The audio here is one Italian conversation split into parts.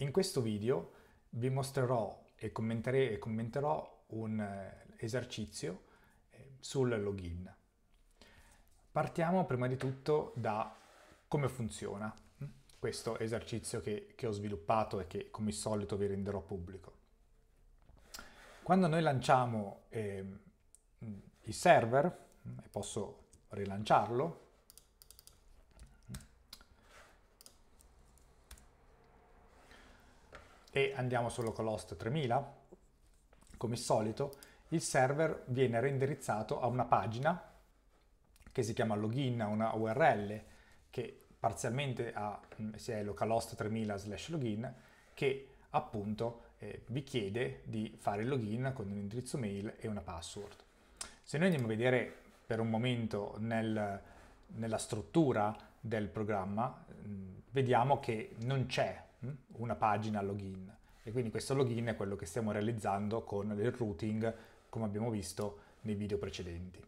In questo video vi mostrerò e, e commenterò un eh, esercizio eh, sul login. Partiamo prima di tutto da come funziona mm, questo esercizio che, che ho sviluppato e che come al solito vi renderò pubblico. Quando noi lanciamo eh, il server, mm, posso rilanciarlo, e andiamo solo con l'host 3000, come al solito, il server viene reindirizzato a una pagina che si chiama login, una URL che parzialmente ha, mm, si è localhost 3000 slash login, che appunto eh, vi chiede di fare il login con un indirizzo mail e una password. Se noi andiamo a vedere per un momento nel, nella struttura del programma, mm, vediamo che non c'è Mm? una pagina login. E quindi questo login è quello che stiamo realizzando con il routing, come abbiamo visto nei video precedenti.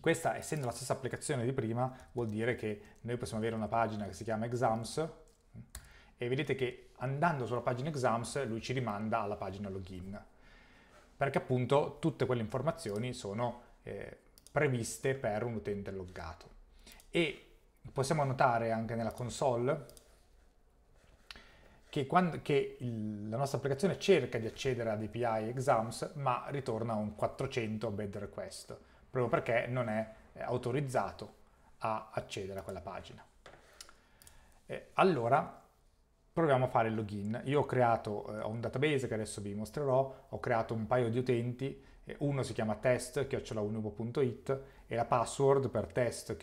Questa, essendo la stessa applicazione di prima, vuol dire che noi possiamo avere una pagina che si chiama exams mm? e vedete che andando sulla pagina exams lui ci rimanda alla pagina login, perché appunto tutte quelle informazioni sono eh, previste per un utente loggato. E possiamo notare anche nella console che, quando, che il, la nostra applicazione cerca di accedere ad API exams, ma ritorna un 400 bad request, proprio perché non è eh, autorizzato a accedere a quella pagina. Eh, allora, proviamo a fare il login. Io ho creato, eh, ho un database che adesso vi mostrerò, ho creato un paio di utenti, eh, uno si chiama test e la password per test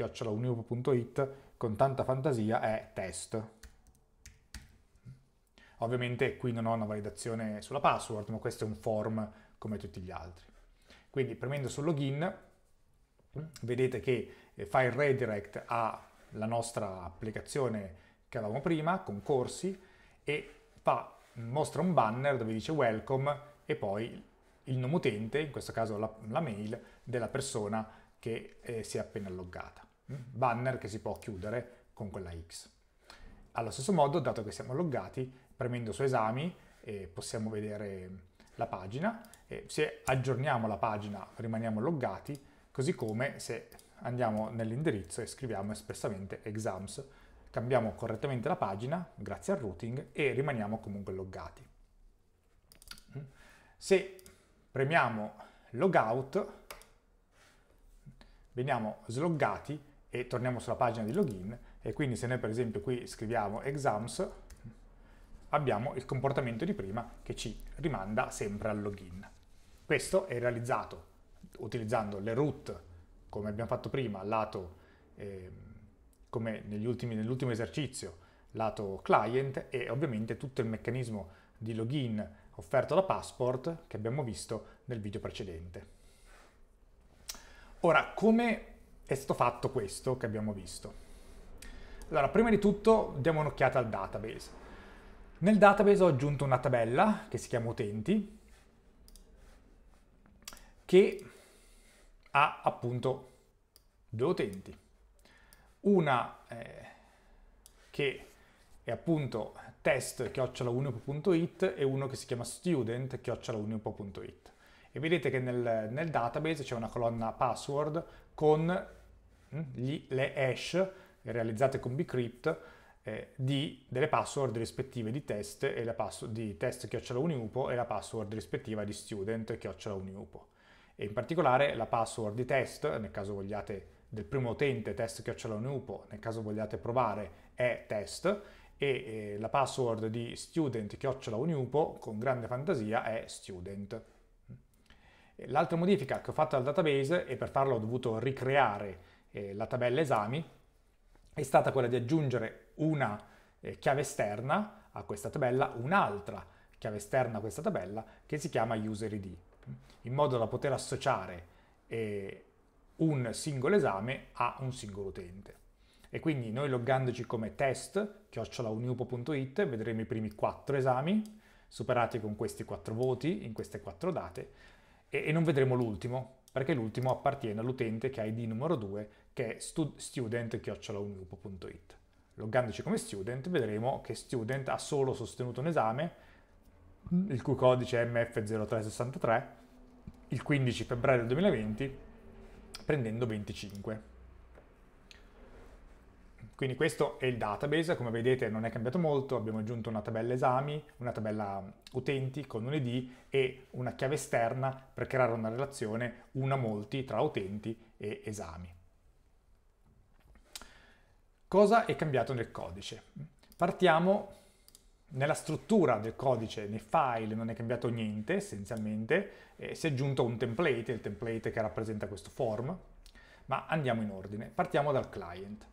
con tanta fantasia è test, Ovviamente qui non ho una validazione sulla password, ma questo è un form come tutti gli altri. Quindi premendo sul login vedete che eh, fa il redirect alla nostra applicazione che avevamo prima, concorsi, e fa, mostra un banner dove dice welcome e poi il nome utente, in questo caso la, la mail, della persona che eh, si è appena loggata. Mm? Banner che si può chiudere con quella X. Allo stesso modo, dato che siamo loggati, premendo su esami e possiamo vedere la pagina. Eh, se aggiorniamo la pagina rimaniamo loggati, così come se andiamo nell'indirizzo e scriviamo espressamente exams. Cambiamo correttamente la pagina grazie al routing e rimaniamo comunque loggati. Se premiamo logout veniamo sloggati e torniamo sulla pagina di login e quindi se noi per esempio qui scriviamo exams abbiamo il comportamento di prima che ci rimanda sempre al login. Questo è realizzato utilizzando le root, come abbiamo fatto prima, lato, eh, come nell'ultimo esercizio, lato client e ovviamente tutto il meccanismo di login offerto da Passport che abbiamo visto nel video precedente. Ora, come è stato fatto questo che abbiamo visto? Allora, prima di tutto diamo un'occhiata al database. Nel database ho aggiunto una tabella che si chiama utenti che ha appunto due utenti. Una eh, che è appunto test-unipo.it e uno che si chiama student-unipo.it. E vedete che nel, nel database c'è una colonna password con mm, gli, le hash realizzate con bcrypt eh, di, delle password rispettive di test e la pass- di test chiocciola uniupo e la password rispettiva di student chiocciola uniupo. E in particolare la password di test, nel caso vogliate del primo utente test chiocciola uniupo, nel caso vogliate provare è test e eh, la password di student chiocciola uniupo con grande fantasia è student. L'altra modifica che ho fatto al database e per farlo ho dovuto ricreare eh, la tabella esami è stata quella di aggiungere una eh, chiave esterna a questa tabella, un'altra chiave esterna a questa tabella che si chiama user ID, in modo da poter associare eh, un singolo esame a un singolo utente. E quindi noi loggandoci come test, chiocciolauniupo.it, vedremo i primi quattro esami, superati con questi quattro voti, in queste quattro date, e, e non vedremo l'ultimo, perché l'ultimo appartiene all'utente che ha ID numero 2 che è stud- student Loggandoci come student vedremo che student ha solo sostenuto un esame, il cui codice è MF0363, il 15 febbraio del 2020, prendendo 25. Quindi questo è il database, come vedete non è cambiato molto, abbiamo aggiunto una tabella esami, una tabella utenti con un id e una chiave esterna per creare una relazione, una molti, tra utenti e esami. Cosa è cambiato nel codice? Partiamo nella struttura del codice, nei file, non è cambiato niente essenzialmente, eh, si è aggiunto un template, il template che rappresenta questo form, ma andiamo in ordine. Partiamo dal client.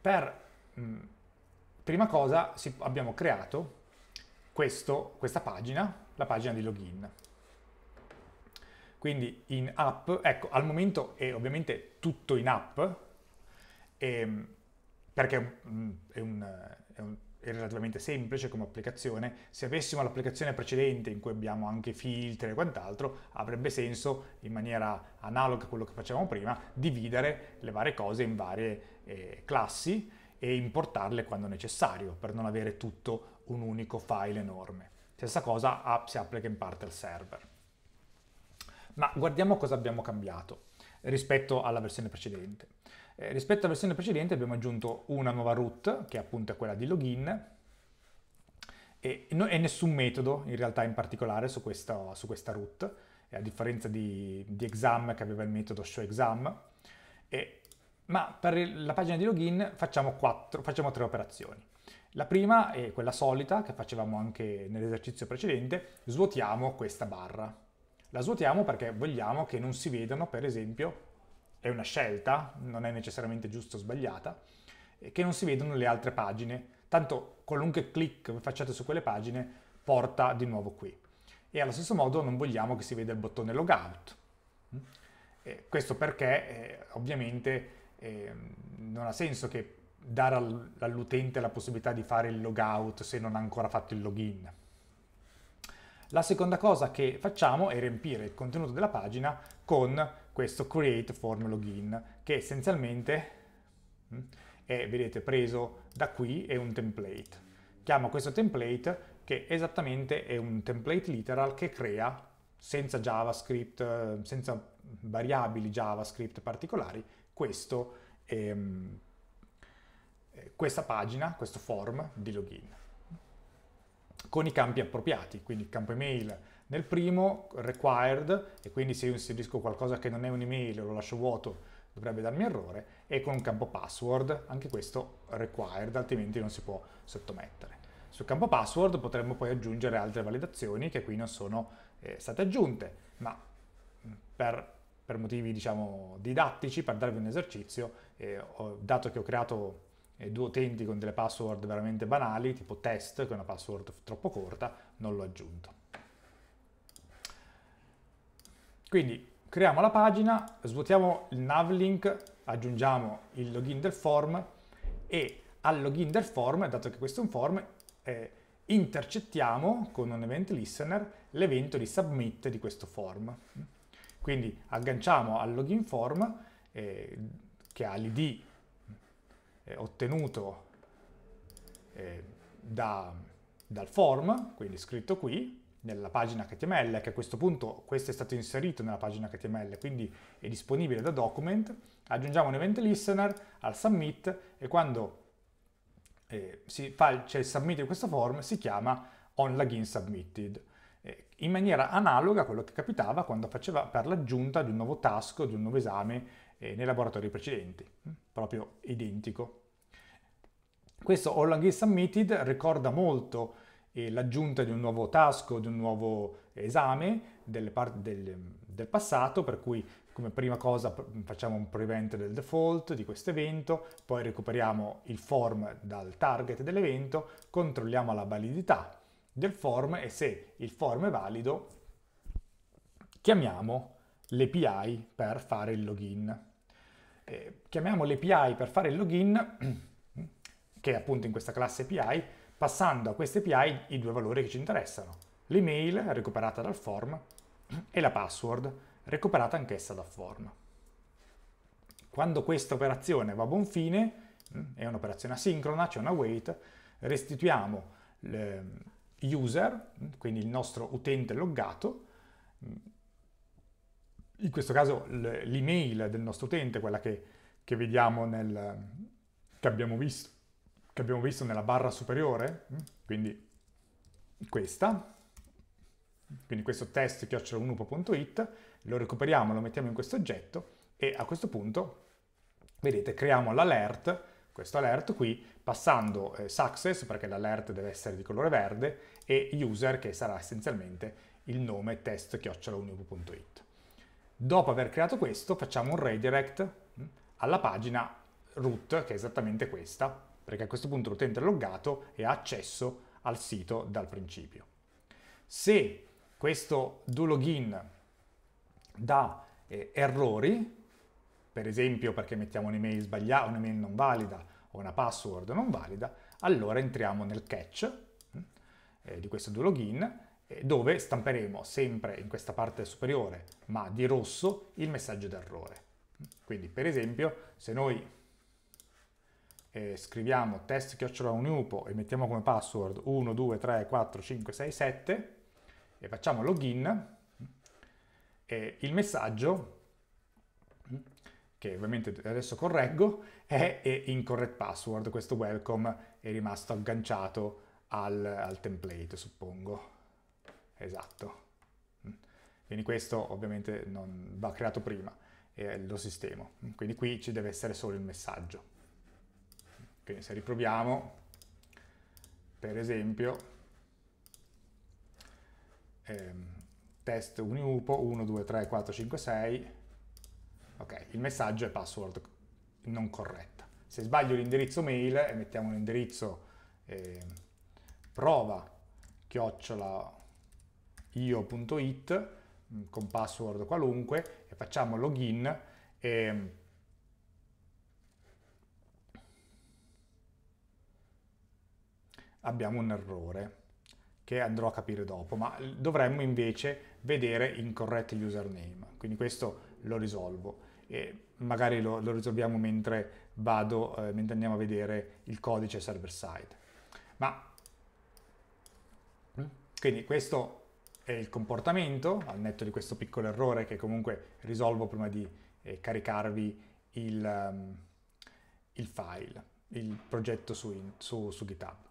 Per mh, mm, prima cosa si, abbiamo creato questo, questa pagina, la pagina di login. Quindi in app, ecco, al momento è ovviamente tutto in app, e, ehm, perché mm, è, un, è, un, è, relativamente semplice come applicazione, se avessimo l'applicazione precedente in cui abbiamo anche filtri e quant'altro, avrebbe senso in maniera analoga a quello che facevamo prima, dividere le varie cose in varie eh, classi e importarle quando necessario per non avere tutto un unico file enorme. Stessa cosa app si applica in parte al server. Ma guardiamo cosa abbiamo cambiato rispetto alla versione precedente. Eh, rispetto alla versione precedente abbiamo aggiunto una nuova root, che appunto è quella di login, e, no, e nessun metodo in realtà in particolare su questa, su questa root, a differenza di, di, exam che aveva il metodo showExam. E, ma per la pagina di login facciamo, quattro, facciamo tre operazioni. La prima è quella solita che facevamo anche nell'esercizio precedente, svuotiamo questa barra. La svuotiamo perché vogliamo che non si vedano, per esempio, è una scelta, non è necessariamente giusta o sbagliata, eh, che non si vedono le altre pagine, tanto qualunque clic facciate su quelle pagine porta di nuovo qui. E allo stesso modo non vogliamo che si veda il bottone logout. Mm? E eh, questo perché eh, ovviamente eh, non ha senso che dare all'utente la possibilità di fare il logout se non ha ancora fatto il login. La seconda cosa che facciamo è riempire il contenuto della pagina con questo create form login che essenzialmente mm, è, vedete, preso da qui è un template. Chiamo questo template che esattamente è un template literal che crea senza JavaScript, eh, senza variabili JavaScript particolari, questo, ehm, eh, questa pagina, questo form di login con i campi appropriati, quindi campo email, nel primo, required, e quindi se io inserisco qualcosa che non è un'email o lo lascio vuoto, dovrebbe darmi errore, e con un campo password, anche questo required, altrimenti non si può sottomettere. Sul campo password potremmo poi aggiungere altre validazioni che qui non sono eh, state aggiunte, ma mm, per, per, motivi diciamo didattici, per darvi un esercizio, eh, ho, dato che ho creato eh, due utenti con delle password veramente banali, tipo test, che è una password troppo corta, non l'ho aggiunto. Quindi creiamo la pagina, svuotiamo il navlink, aggiungiamo il login del form e al login del form, dato che questo è un form, eh, intercettiamo con un event listener l'evento di submit di questo form. Quindi agganciamo al login form eh, che ha l'id eh, ottenuto eh, da, dal form, quindi scritto qui, nella pagina HTML, che a questo punto questo è stato inserito nella pagina HTML, quindi è disponibile da document, aggiungiamo un event listener al submit e quando eh, c'è il submit di questo form si chiama on login submitted eh, in maniera analoga a quello che capitava quando faceva per l'aggiunta di un nuovo task, di un nuovo esame eh, nei laboratori precedenti, hm, proprio identico. Questo All Language Submitted ricorda molto l'aggiunta di un nuovo task o di un nuovo esame del, del, del passato, per cui come prima cosa facciamo un prevent del default di questo evento, poi recuperiamo il form dal target dell'evento, controlliamo la validità del form e se il form è valido chiamiamo l'API per fare il login. Eh, chiamiamo l'API per fare il login, che è appunto in questa classe API, passando a queste API i due valori che ci interessano, l'email recuperata dal form e la password recuperata anch'essa dal form. Quando questa operazione va a buon fine, mm, è un'operazione asincrona, c'è cioè una wait, restituiamo l'user, mm, quindi il nostro utente loggato, mm, in questo caso l'email del nostro utente, quella che, che vediamo nel, che abbiamo visto che abbiamo visto nella barra superiore, mm, quindi questa, quindi questo test-unupo.it, lo recuperiamo, lo mettiamo in questo oggetto e a questo punto, vedete, creiamo l'alert, questo alert qui, passando eh, success, perché l'alert deve essere di colore verde, e user, che sarà essenzialmente il nome test-unupo.it. Dopo aver creato questo, facciamo un redirect mm, alla pagina root, che è esattamente questa, perché a questo punto l'utente è loggato e ha accesso al sito dal principio. Se questo do login dà eh, errori, per esempio perché mettiamo un'email sbagliata, un'email non valida o una password non valida, allora entriamo nel catch mm, eh, di questo do login eh, dove stamperemo sempre in questa parte superiore, ma di rosso, il messaggio d'errore. Mm, quindi per esempio se noi eh, scriviamo test chiocciola e mettiamo come password 1, 2, 3, 4, 5, 6, 7 e facciamo login, e il messaggio, che ovviamente adesso correggo, è, è incorrect password, questo welcome è rimasto agganciato al, al template, suppongo. Esatto. Quindi questo ovviamente non va creato prima, eh, lo sistema. Quindi qui ci deve essere solo il messaggio se riproviamo, per esempio, ehm, test uniupo 1, 2, 3, 4, 5, 6, ok, il messaggio è password non corretta. Se sbaglio l'indirizzo mail e mettiamo l'indirizzo eh, prova chiocciola io.it mm, con password qualunque e facciamo login e abbiamo un errore che andrò a capire dopo, ma dovremmo invece vedere il username. Quindi questo lo risolvo e magari lo, lo risolviamo mentre, vado, eh, mentre andiamo a vedere il codice server side. Ma mm? quindi questo è il comportamento, al netto di questo piccolo errore che comunque risolvo prima di eh, caricarvi il, um, il, file, il progetto su, in, su, su GitHub.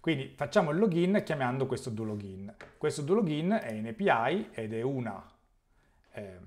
Quindi facciamo il login chiamando questo doLogin. Questo doLogin è in API ed è una, eh,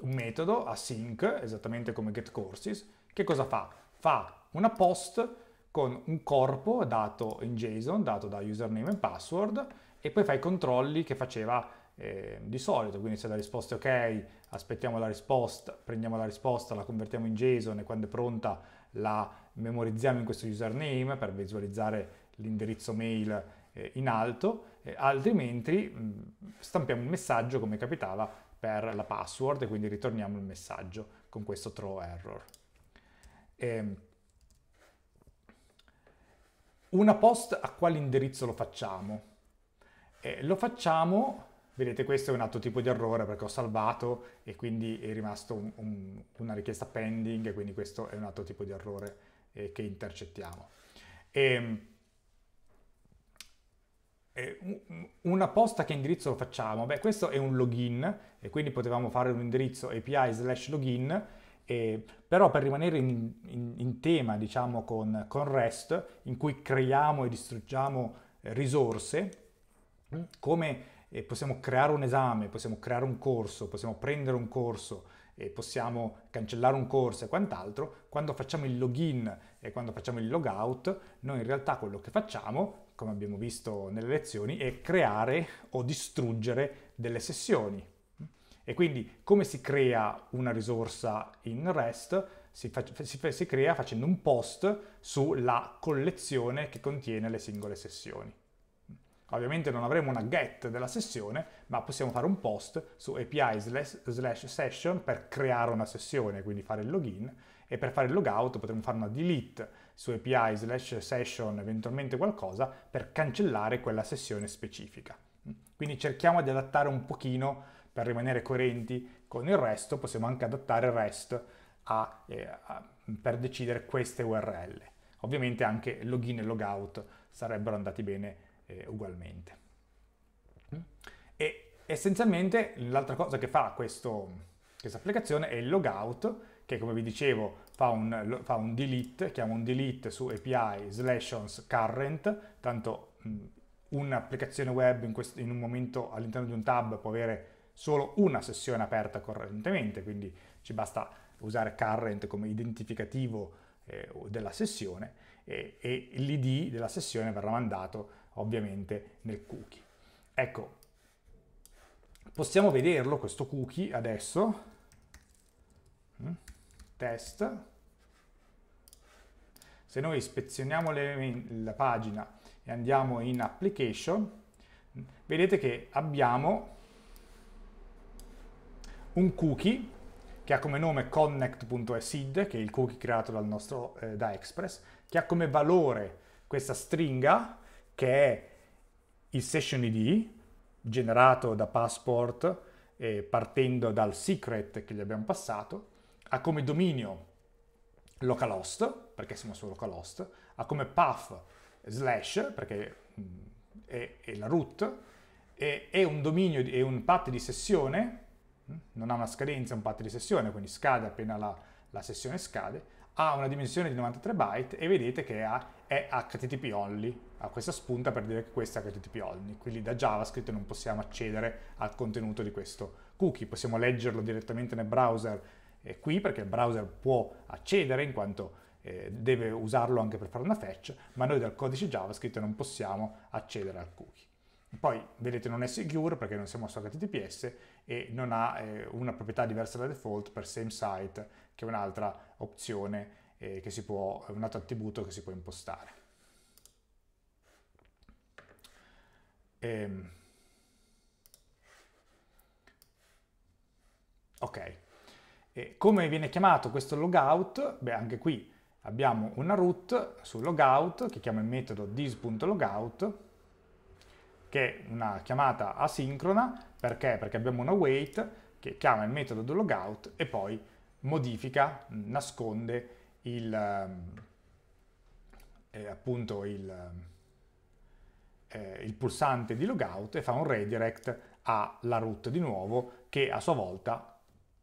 un metodo async, esattamente come getCourses, che cosa fa? Fa una post con un corpo dato in JSON, dato da username e password, e poi fa i controlli che faceva eh, di solito, quindi se la risposta è ok, aspettiamo la risposta, prendiamo la risposta, la convertiamo in JSON e quando è pronta la memorizziamo in questo username per visualizzare l'indirizzo mail eh, in alto, eh, altrimenti mh, mm, stampiamo il messaggio come capitava per la password e quindi ritorniamo il messaggio con questo throw error. E, ehm, una post a quale indirizzo lo facciamo? Eh, lo facciamo vedete questo è un altro tipo di errore perché ho salvato e quindi è rimasto un, un, una richiesta pending e quindi questo è un altro tipo di errore eh, che intercettiamo. E, ehm, e eh, una posta che indirizzo lo facciamo? Beh, questo è un login e quindi potevamo fare un indirizzo API slash login eh, però per rimanere in, in, in tema, diciamo, con, con, REST, in cui creiamo e distruggiamo eh, risorse, come eh, possiamo creare un esame, possiamo creare un corso, possiamo prendere un corso, e possiamo cancellare un corso e quant'altro, quando facciamo il login e quando facciamo il logout, noi in realtà quello che facciamo, come abbiamo visto nelle lezioni, è creare o distruggere delle sessioni. E quindi come si crea una risorsa in REST? Si, si, si crea facendo un post sulla collezione che contiene le singole sessioni. Ovviamente non avremo una get della sessione, ma possiamo fare un post su API slash session per creare una sessione, quindi fare il login, e per fare il logout potremmo fare una delete su API slash session, eventualmente qualcosa, per cancellare quella sessione specifica. Quindi cerchiamo di adattare un pochino per rimanere coerenti con il resto, possiamo anche adattare il REST a, eh, a, per decidere queste URL. Ovviamente anche login e logout sarebbero andati bene eh, ugualmente. Mm? E essenzialmente l'altra cosa che fa questo, questa applicazione è il logout, che come vi dicevo fa un, fa un delete, chiama un delete su API slash current, tanto mm, un'applicazione web in, questo, in un momento all'interno di un tab può avere solo una sessione aperta correntemente, quindi ci basta usare current come identificativo eh, della sessione e, e l'id della sessione verrà mandato ovviamente nel cookie. Ecco, possiamo vederlo questo cookie adesso, mm, test, se noi ispezioniamo le, la pagina e andiamo in application, vedete che abbiamo un cookie che ha come nome connect.sid, che è il cookie creato nostro, eh, da Express, che ha come valore questa stringa che è il session ID generato da passport eh, partendo dal secret che gli abbiamo passato, ha come dominio localhost, perché siamo su localhost, ha come path slash, perché mm, è, è la root, è, è, un dominio, è un path di sessione, mm, non ha una scadenza, è un path di sessione, quindi scade appena la, la sessione scade, ha una dimensione di 93 byte e vedete che ha è HTTP only, ha questa spunta per dire che questo è HTTP only, quindi da JavaScript non possiamo accedere al contenuto di questo cookie, possiamo leggerlo direttamente nel browser eh, qui perché il browser può accedere in quanto eh, deve usarlo anche per fare una fetch, ma noi dal codice JavaScript non possiamo accedere al cookie. Poi vedete non è secure perché non siamo su HTTPS e non ha eh, una proprietà diversa da default per same site che è un'altra opzione eh, che si può, un altro attributo che si può impostare. Ehm. ok, e come viene chiamato questo logout? Beh, anche qui abbiamo una root sul logout che chiama il metodo this.logout che è una chiamata asincrona, perché? Perché abbiamo una wait che chiama il metodo do logout e poi modifica, nasconde il, eh, appunto il, eh, il pulsante di logout e fa un redirect alla root di nuovo che a sua volta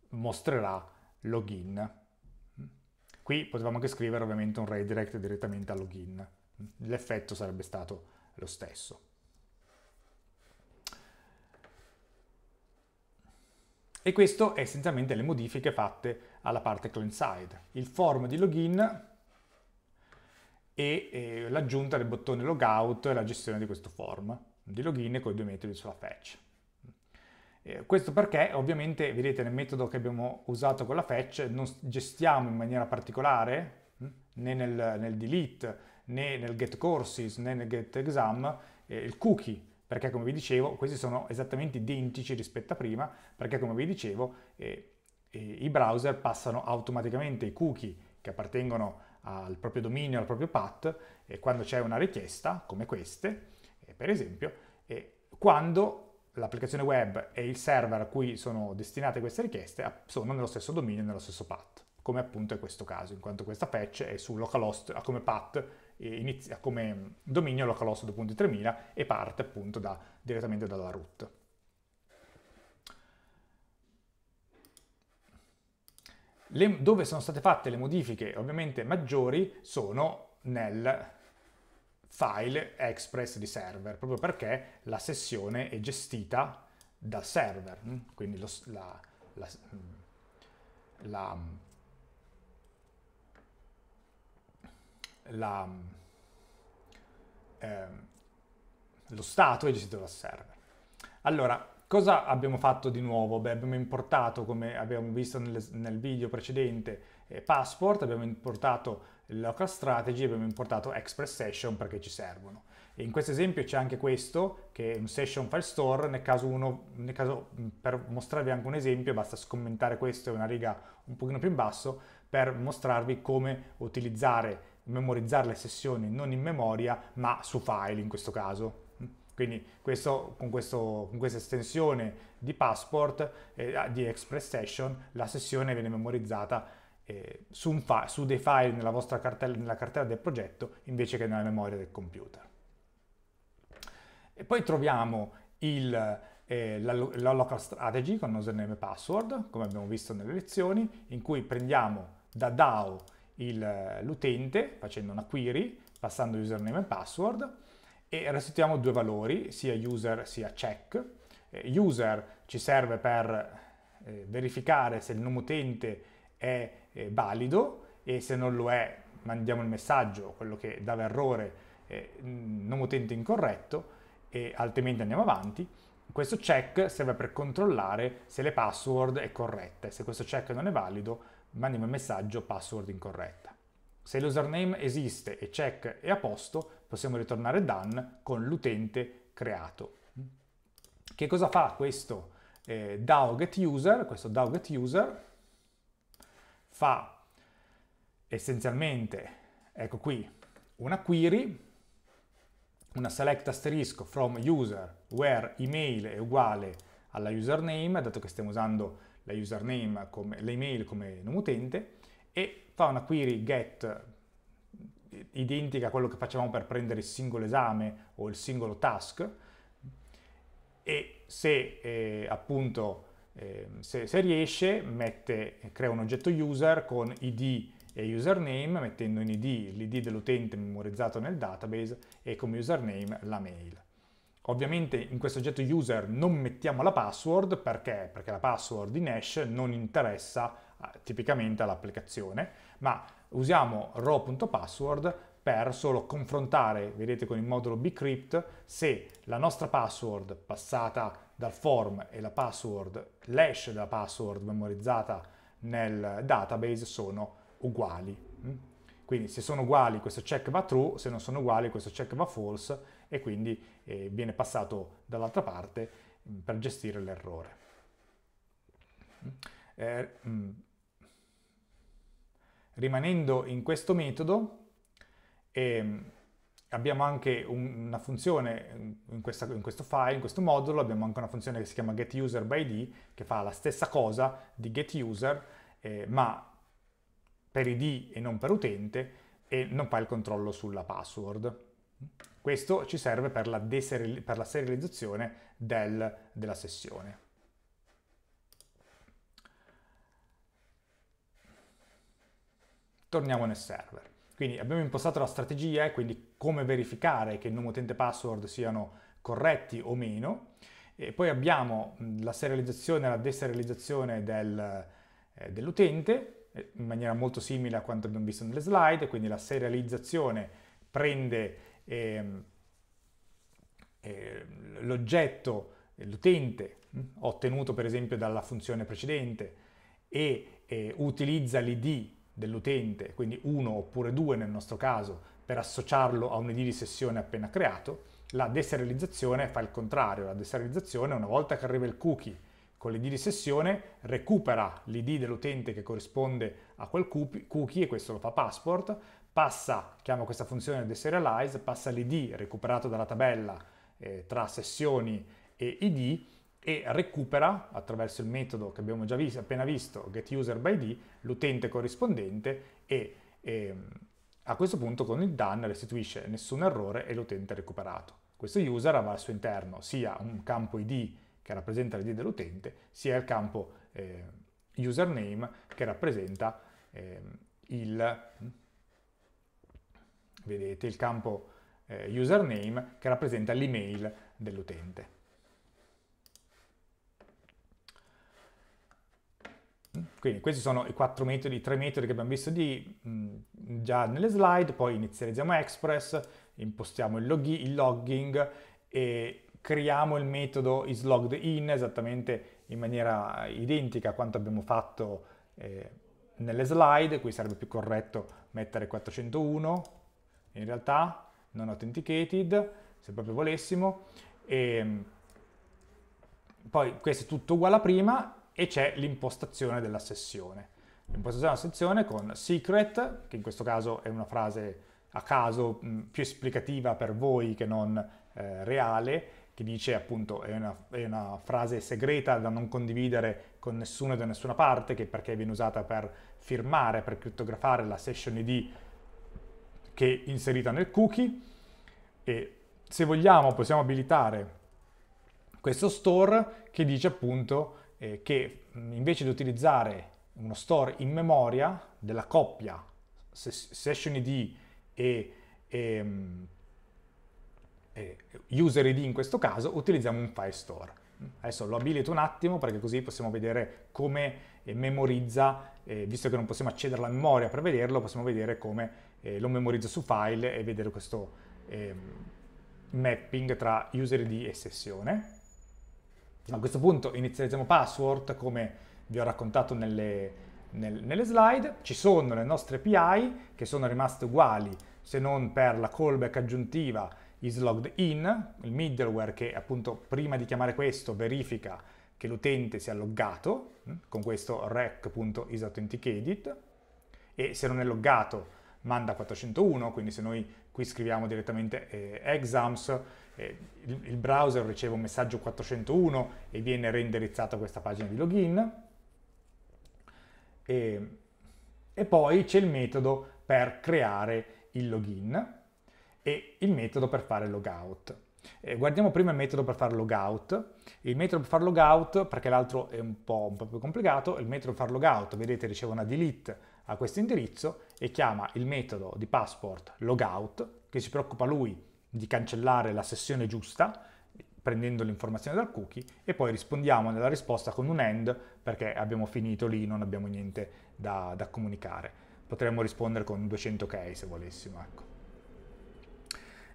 mostrerà login. Qui potevamo anche scrivere ovviamente un redirect direttamente a login, l'effetto sarebbe stato lo stesso. E questo è essenzialmente le modifiche fatte alla parte client side, il form di login e eh, l'aggiunta del bottone logout e la gestione di questo form di login con i due metodi sulla fetch. Eh, questo perché ovviamente, vedete, nel metodo che abbiamo usato con la fetch non gestiamo in maniera particolare hm, né nel, nel delete né nel get courses né nel get exam eh, il cookie perché come vi dicevo questi sono esattamente identici rispetto a prima perché come vi dicevo eh, i browser passano automaticamente i cookie che appartengono al proprio dominio, al proprio path, e quando c'è una richiesta, come queste, eh, per esempio, e quando l'applicazione web e il server a cui sono destinate queste richieste sono nello stesso dominio, nello stesso path, come appunto è questo caso, in quanto questa patch è su localhost, ha come path, inizia come dominio localhost 2.3000 e parte appunto da, direttamente dalla root. Le, dove sono state fatte le modifiche ovviamente maggiori sono nel file express di server, proprio perché la sessione è gestita dal server, mm? quindi lo, la, la, mm, la, mm, la eh, lo stato è gestito dal server. Allora, Cosa abbiamo fatto di nuovo? Beh, abbiamo importato, come abbiamo visto nel, nel video precedente, eh, Passport, abbiamo importato Local Strategy, abbiamo importato Express Session perché ci servono. E in questo esempio c'è anche questo, che è un Session File Store, nel caso, uno, nel caso per mostrarvi anche un esempio, basta scommentare questo, è una riga un pochino più in basso, per mostrarvi come utilizzare, memorizzare le sessioni non in memoria, ma su file in questo caso. Quindi questo, con, questo, con, questa estensione di passport, eh, ah, di Express Session, la sessione viene memorizzata eh, su, fa- su, dei file nella, vostra cartella, nella cartella del progetto invece che nella memoria del computer. E poi troviamo il, eh, la, la, local strategy con username e password, come abbiamo visto nelle lezioni, in cui prendiamo da DAO il, eh, l'utente facendo una query, passando username e password, e restituiamo due valori, sia user sia check. Eh, user ci serve per eh, verificare se il nome utente è eh, valido e se non lo è mandiamo il messaggio, quello che dava errore, nome utente incorretto e altrimenti andiamo avanti. Questo check serve per controllare se le password è corretta se questo check non è valido mandiamo il messaggio password incorretta. Se l'username esiste e check è a posto, possiamo ritornare done con l'utente creato. Che cosa fa questo eh, DAO getUser? Questo DAO getUser fa essenzialmente, ecco qui, una query, una select asterisco from user where email è uguale alla username, dato che stiamo usando la username come l'email come nome utente, e fa una query get identica a quello che facevamo per prendere il singolo esame o il singolo task e se eh, appunto eh, se, se, riesce mette, crea un oggetto user con id e username mettendo in id l'id dell'utente memorizzato nel database e come username la mail. Ovviamente in questo oggetto user non mettiamo la password perché? Perché la password in hash non interessa tipicamente all'applicazione, ma usiamo row.password per solo confrontare, vedete con il modulo bcrypt, se la nostra password passata dal form e la password, l'hash della password memorizzata nel database sono uguali. Mm? Quindi se sono uguali questo check va true, se non sono uguali questo check va false e quindi eh, viene passato dall'altra parte mm, per gestire l'errore. Mm? Eh, Rimanendo in questo metodo, e ehm, abbiamo anche una funzione in, questa, in, questo file, in questo modulo, abbiamo anche una funzione che si chiama getUserByD che fa la stessa cosa di getUser eh, ma per id e non per utente e non fa il controllo sulla password. Questo ci serve per la, per la serializzazione del, della sessione. torniamo nel server. Quindi abbiamo impostato la strategia e quindi come verificare che il nome utente e password siano corretti o meno. E poi abbiamo la serializzazione e la deserializzazione del, eh, dell'utente eh, in maniera molto simile a quanto abbiamo visto nelle slide, quindi la serializzazione prende eh, eh, l'oggetto, l'utente ottenuto per esempio dalla funzione precedente e eh, utilizza l'id dell'utente, quindi uno oppure due nel nostro caso, per associarlo a un ID di sessione appena creato, la deserializzazione fa il contrario, la deserializzazione una volta che arriva il cookie con l'ID di sessione recupera l'ID dell'utente che corrisponde a quel cookie e questo lo fa passport, passa, chiamo questa funzione deserialize, passa l'ID recuperato dalla tabella eh, tra sessioni e ID e recupera attraverso il metodo che abbiamo già visto, appena visto, getUserByD, l'utente corrispondente e, e ehm, a questo punto con il done restituisce nessun errore e l'utente recuperato. Questo user avrà al suo interno sia un campo id che rappresenta l'id dell'utente, sia il campo eh, username che rappresenta eh, il, hm, vedete, il campo eh, username che rappresenta l'email dell'utente. Quindi questi sono i quattro metodi, i tre metodi che abbiamo visto di, mh, già nelle slide, poi inizializziamo Express, impostiamo il, log il logging e creiamo il metodo isLoggedIn esattamente in maniera identica a quanto abbiamo fatto eh, nelle slide, qui sarebbe più corretto mettere 401, in realtà non authenticated, se proprio volessimo, e ehm, poi questo è tutto uguale a prima, e c'è l'impostazione della sessione. L'impostazione della sessione con secret, che in questo caso è una frase a caso mm, più esplicativa per voi che non eh, reale, che dice appunto è una, è una, frase segreta da non condividere con nessuno da nessuna parte, che perché viene usata per firmare, per crittografare la session ID che è inserita nel cookie. E se vogliamo possiamo abilitare questo store che dice appunto eh, che invece di utilizzare uno store in memoria della coppia session ID e, e, e user ID in questo caso, utilizziamo un file store. Adesso lo abilito un attimo perché così possiamo vedere come eh, memorizza, eh, visto che non possiamo accedere alla memoria per vederlo, possiamo vedere come eh, lo memorizza su file e vedere questo eh, mapping tra user ID e sessione. A questo punto inizializziamo password come vi ho raccontato nelle, nel, nelle slide. Ci sono le nostre API che sono rimaste uguali se non per la callback aggiuntiva isLoggedIn, il middleware che appunto prima di chiamare questo verifica che l'utente sia loggato mm, con questo rec.isAuthenticated e se non è loggato manda 401, quindi se noi qui scriviamo direttamente eh, exams eh, il, browser riceve un messaggio 401 e viene reindirizzato a questa pagina di login. E, e poi c'è il metodo per creare il login e il metodo per fare logout. Eh, guardiamo prima il metodo per fare logout. Il metodo per fare logout, perché l'altro è un po', un po', più complicato, il metodo per fare logout, vedete, riceve una delete a questo indirizzo e chiama il metodo di passport logout, che si preoccupa lui di cancellare la sessione giusta prendendo l'informazione dal cookie e poi rispondiamo nella risposta con un end perché abbiamo finito lì, non abbiamo niente da, da comunicare. Potremmo rispondere con 200 ok se volessimo. Ecco.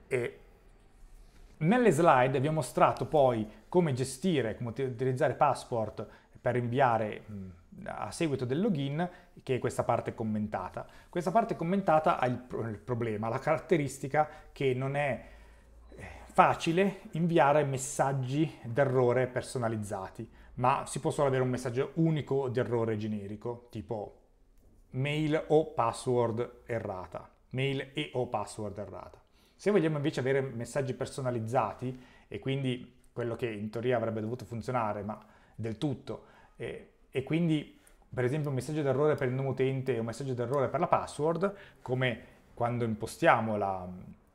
E nelle slide vi ho mostrato poi come gestire, come utilizzare Passport per inviare mh, a seguito del login, che è questa parte commentata. Questa parte commentata ha il, pro il problema, la caratteristica che non è eh, facile inviare messaggi d'errore personalizzati, ma si può solo avere un messaggio unico d'errore generico, tipo mail o password errata, mail e o password errata. Se vogliamo invece avere messaggi personalizzati e quindi quello che in teoria avrebbe dovuto funzionare, ma del tutto, eh, e quindi per esempio un messaggio d'errore per il nome utente e un messaggio d'errore per la password, come quando impostiamo la,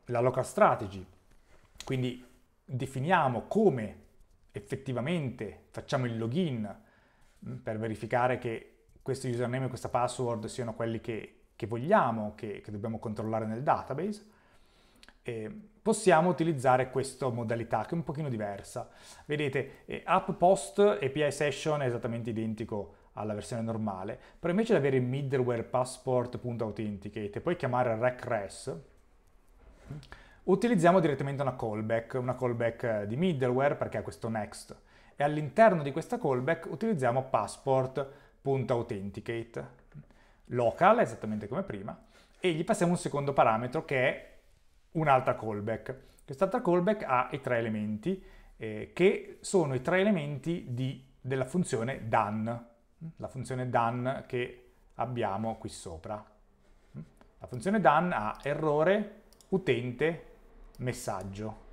la local strategy, quindi definiamo come effettivamente facciamo il login mm, per verificare che questo username e questa password siano quelli che, che vogliamo, che, che dobbiamo controllare nel database, eh, possiamo utilizzare questa modalità che è un pochino diversa. Vedete, eh, app post API session è esattamente identico alla versione normale, però invece di avere middleware passport.authenticate e poi chiamare recres, utilizziamo direttamente una callback, una callback eh, di middleware perché ha questo next e all'interno di questa callback utilizziamo passport.authenticate local, esattamente come prima, e gli passiamo un secondo parametro che è un'altra callback. Quest'altra callback ha i tre elementi eh, che sono i tre elementi di, della funzione done, la funzione done che abbiamo qui sopra. La funzione done ha errore, utente, messaggio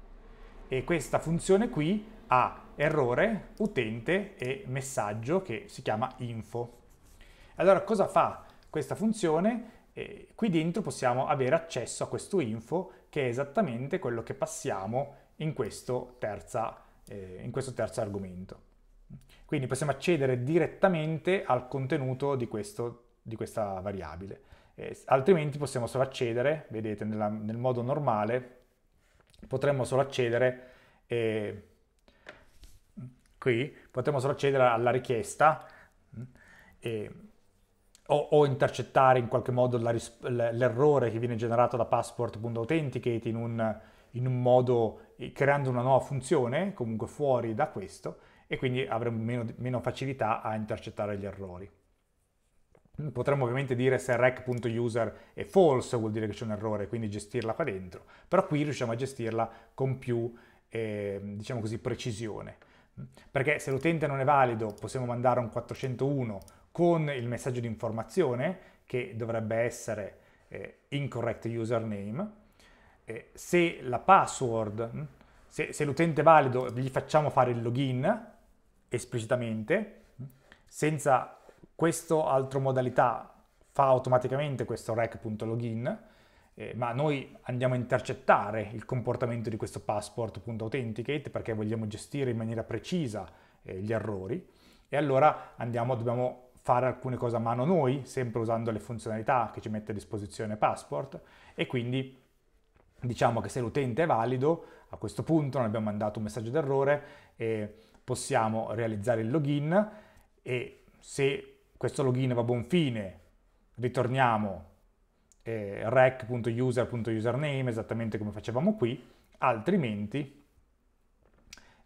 e questa funzione qui ha errore, utente e messaggio che si chiama info. Allora cosa fa questa funzione? Eh, qui dentro possiamo avere accesso a questo info che è esattamente quello che passiamo in questo, terza, eh, in questo terzo argomento. Quindi possiamo accedere direttamente al contenuto di, questo, di questa variabile, eh, altrimenti possiamo solo accedere, vedete nella, nel modo normale, potremmo solo accedere eh, qui, potremmo solo accedere alla richiesta eh, o, o intercettare in qualche modo la, l'errore che viene generato da passport.authenticate in un, in un modo eh, creando una nuova funzione comunque fuori da questo e quindi avremo meno, meno facilità a intercettare gli errori. Potremmo ovviamente dire se rec.user è false vuol dire che c'è un errore, quindi gestirla qua dentro, però qui riusciamo a gestirla con più, eh, diciamo così, precisione. Perché se l'utente non è valido possiamo mandare un 401 con il messaggio di informazione che dovrebbe essere eh, incorrect username, eh, se la password, mm, se, se l'utente valido gli facciamo fare il login esplicitamente, mm, senza questo altra modalità fa automaticamente questo rec.login, eh, ma noi andiamo a intercettare il comportamento di questo password.authenticate perché vogliamo gestire in maniera precisa eh, gli errori e allora andiamo, dobbiamo fare alcune cose a mano noi, sempre usando le funzionalità che ci mette a disposizione Passport e quindi diciamo che se l'utente è valido, a questo punto non abbiamo mandato un messaggio d'errore e possiamo realizzare il login e se questo login va a buon fine ritorniamo eh, rec.user.username esattamente come facevamo qui, altrimenti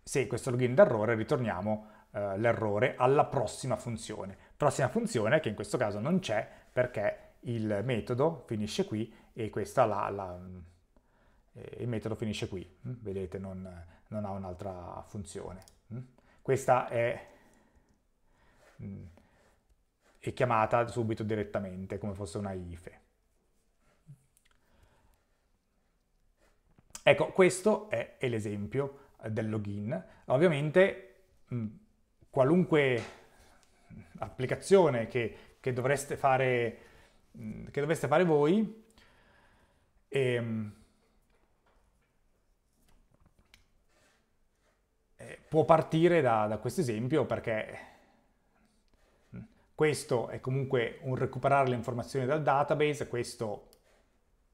se questo login d'errore ritorniamo eh, l'errore alla prossima funzione. Prossima funzione che in questo caso non c'è perché il metodo finisce qui e questa la, la, eh, il metodo finisce qui. Mm, vedete, non, non ha un'altra funzione. Mm. Questa è, mm, è, chiamata subito direttamente, come fosse una IFE. Ecco, questo è l'esempio del login. Ovviamente qualunque applicazione che, che, dovreste fare, che dovreste fare voi, ehm, eh, può partire da, da questo esempio perché questo è comunque un recuperare le informazioni dal database, questo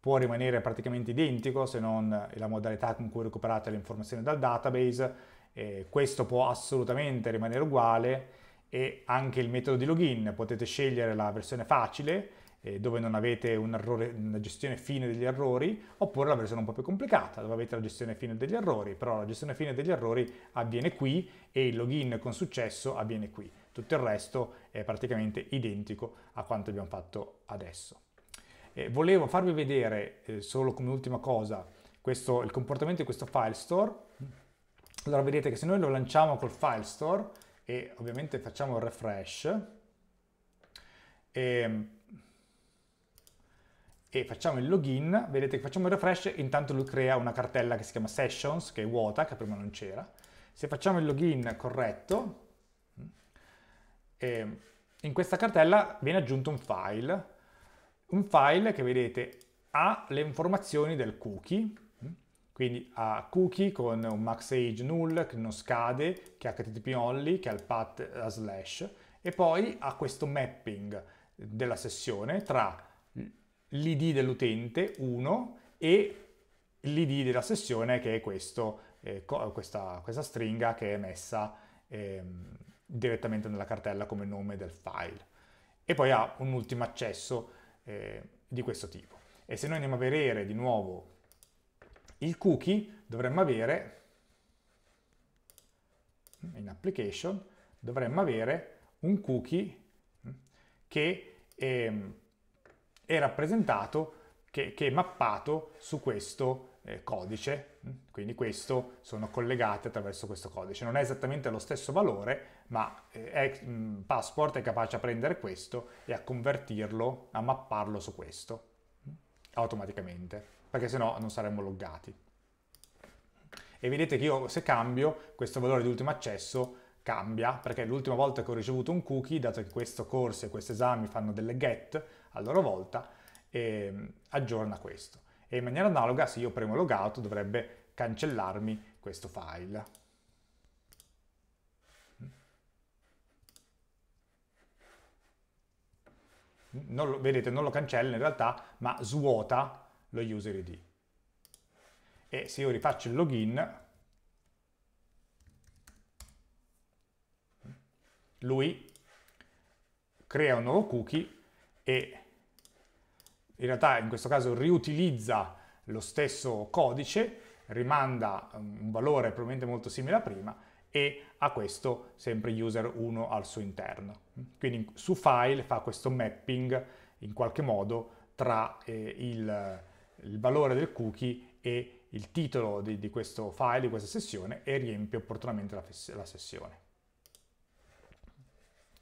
può rimanere praticamente identico se non la modalità con cui recuperate le informazioni dal database, eh, questo può assolutamente rimanere uguale e anche il metodo di login potete scegliere la versione facile eh, dove non avete un errore, una gestione fine degli errori oppure la versione un po' più complicata dove avete la gestione fine degli errori però la gestione fine degli errori avviene qui e il login con successo avviene qui tutto il resto è praticamente identico a quanto abbiamo fatto adesso eh, volevo farvi vedere eh, solo come ultima cosa questo, il comportamento di questo file store allora vedete che se noi lo lanciamo col file store e ovviamente facciamo il refresh e, ehm, e facciamo il login, vedete che facciamo il refresh, intanto lui crea una cartella che si chiama sessions, che è vuota, che prima non c'era. Se facciamo il login corretto, e ehm, in questa cartella viene aggiunto un file, un file che vedete ha le informazioni del cookie, quindi ha cookie con un max age null che non scade, che ha http only, che ha il path eh, a slash e poi ha questo mapping della sessione tra l'id dell'utente 1 e l'id della sessione che è questo, eh, questa, questa, stringa che è messa eh, direttamente nella cartella come nome del file e poi ha un ultimo accesso eh, di questo tipo e se noi andiamo a vedere di nuovo il cookie dovremmo avere, in application, dovremmo avere un cookie mm, che è, ehm, è rappresentato, che, che, è mappato su questo eh, codice, mm. quindi questo sono collegate attraverso questo codice. Non è esattamente lo stesso valore, ma eh, è, mm, Passport è capace a prendere questo e a convertirlo, a mapparlo su questo automaticamente perché sennò non saremmo loggati. E vedete che io se cambio questo valore di ultimo accesso cambia, perché l'ultima volta che ho ricevuto un cookie, dato che questo corso e questi esami fanno delle get a loro volta, eh, aggiorna questo. E in maniera analoga, se io premo logout, dovrebbe cancellarmi questo file. Non lo, vedete, non lo cancella in realtà, ma svuota lo user ID. E se io rifaccio il login, lui crea un nuovo cookie e in realtà in questo caso riutilizza lo stesso codice, rimanda um, un valore probabilmente molto simile a prima e ha questo sempre user 1 al suo interno. Quindi su file fa questo mapping in qualche modo tra eh, il, il valore del cookie e il titolo di, di questo file, di questa sessione e riempie opportunamente la, la sessione.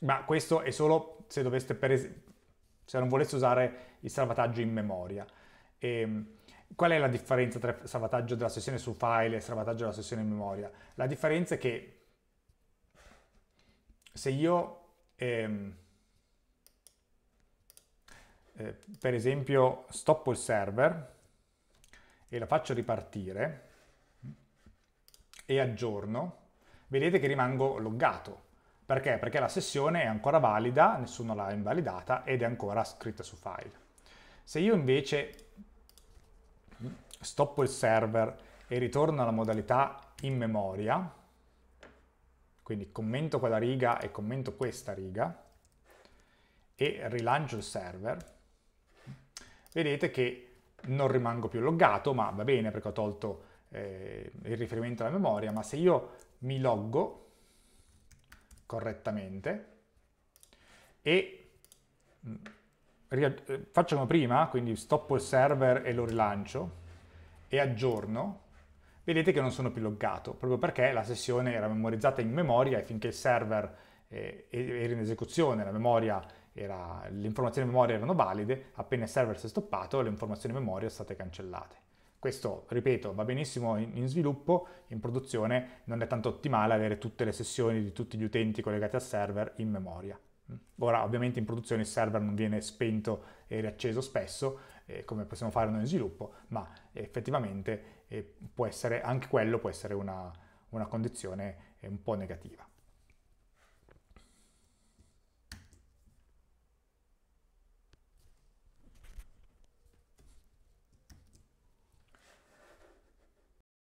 Ma questo è solo se, doveste, se non voleste usare il salvataggio in memoria. E, ehm, qual è la differenza tra il salvataggio della sessione su file e il salvataggio della sessione in memoria? La differenza è che se io... Ehm, eh, per esempio stoppo il server e la faccio ripartire e aggiorno, vedete che rimango loggato. Perché? Perché la sessione è ancora valida, nessuno l'ha invalidata ed è ancora scritta su file. Se io invece stoppo il server e ritorno alla modalità in memoria, quindi commento quella riga e commento questa riga, e rilancio il server, vedete che non rimango più loggato, ma va bene perché ho tolto eh, il riferimento alla memoria, ma se io mi loggo correttamente e mm, eh, faccio come prima, quindi stoppo il server e lo rilancio e aggiorno, vedete che non sono più loggato, proprio perché la sessione era memorizzata in memoria e finché il server eh, era in esecuzione, la memoria era, le informazioni in memoria erano valide, appena il server si è stoppato le informazioni in memoria sono state cancellate. Questo, ripeto, va benissimo in, sviluppo, in produzione non è tanto ottimale avere tutte le sessioni di tutti gli utenti collegati al server in memoria. Mm. Ora, ovviamente in produzione il server non viene spento e riacceso spesso, eh, come possiamo fare noi in sviluppo, ma effettivamente eh, essere, anche quello può essere una, una condizione eh, un po' negativa.